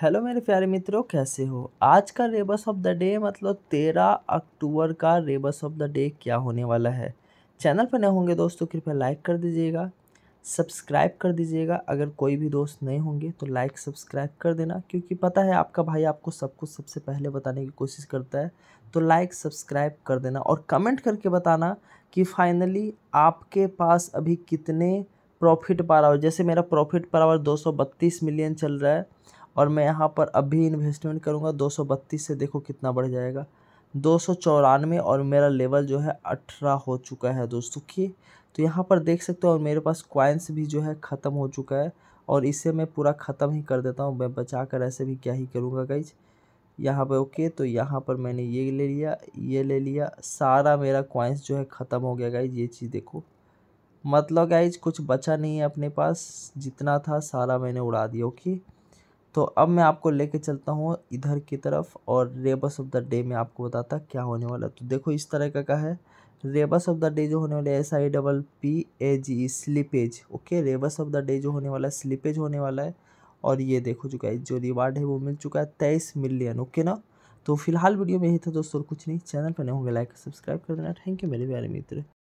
hello मेरे प्यारे मित्रों कैसे हो आज का रेबस ऑफ द डे मतलब तेरह अक्टूबर का रेबस ऑफ द डे क्या होने वाला है चैनल पर नए होंगे दोस्तों कृपया लाइक कर दीजिएगा सब्सक्राइब कर दीजिएगा अगर कोई भी दोस्त नए होंगे तो लाइक सब्सक्राइब कर देना क्योंकि पता है आपका भाई आपको सब कुछ सबसे पहले बताने की कोशिश करता है तो लाइक सब्सक्राइब कर देना और कमेंट करके बताना कि फाइनली आपके पास अभी कितने प्रॉफिट पर आवर जैसे मेरा प्रॉफिट पर आवर दो मिलियन चल रहा है और मैं यहाँ पर अभी इन्वेस्टमेंट करूँगा दो सौ बत्तीस से देखो कितना बढ़ जाएगा दो सौ चौरानवे और मेरा लेवल जो है अठारह हो चुका है दोस्तों की तो यहाँ पर देख सकते हो और मेरे पास क्वाइंस भी जो है ख़त्म हो चुका है और इसे मैं पूरा ख़त्म ही कर देता हूँ मैं बचा कर ऐसे भी क्या ही करूँगा गाइज यहाँ पर ओके तो यहाँ पर मैंने ये ले लिया ये ले लिया सारा मेरा क्वाइंस जो है ख़त्म हो गया गाइज ये चीज़ देखो मतलब गाइज कुछ बचा नहीं है अपने पास जितना था सारा मैंने उड़ा दिया ओके तो अब मैं आपको लेके चलता हूँ इधर की तरफ और रेबस ऑफ द डे में आपको बताता क्या होने वाला तो देखो इस तरह का का है रेबस ऑफ द डे जो होने वाला है S I double P A G slippage okay rebus of the day जो होने वाला है स्लिपेज होने वाला है और ये देखो चुका है जो रिवार्ड है वो मिल चुका है तेईस मिलियन ओके ना तो फिलहाल वीडियो में यही था दोस्तों कुछ नहीं चैनल पर नहीं होंगे लाइक सब्सक्राइब कर देना थैंक यू मेरे प्यारे मित्र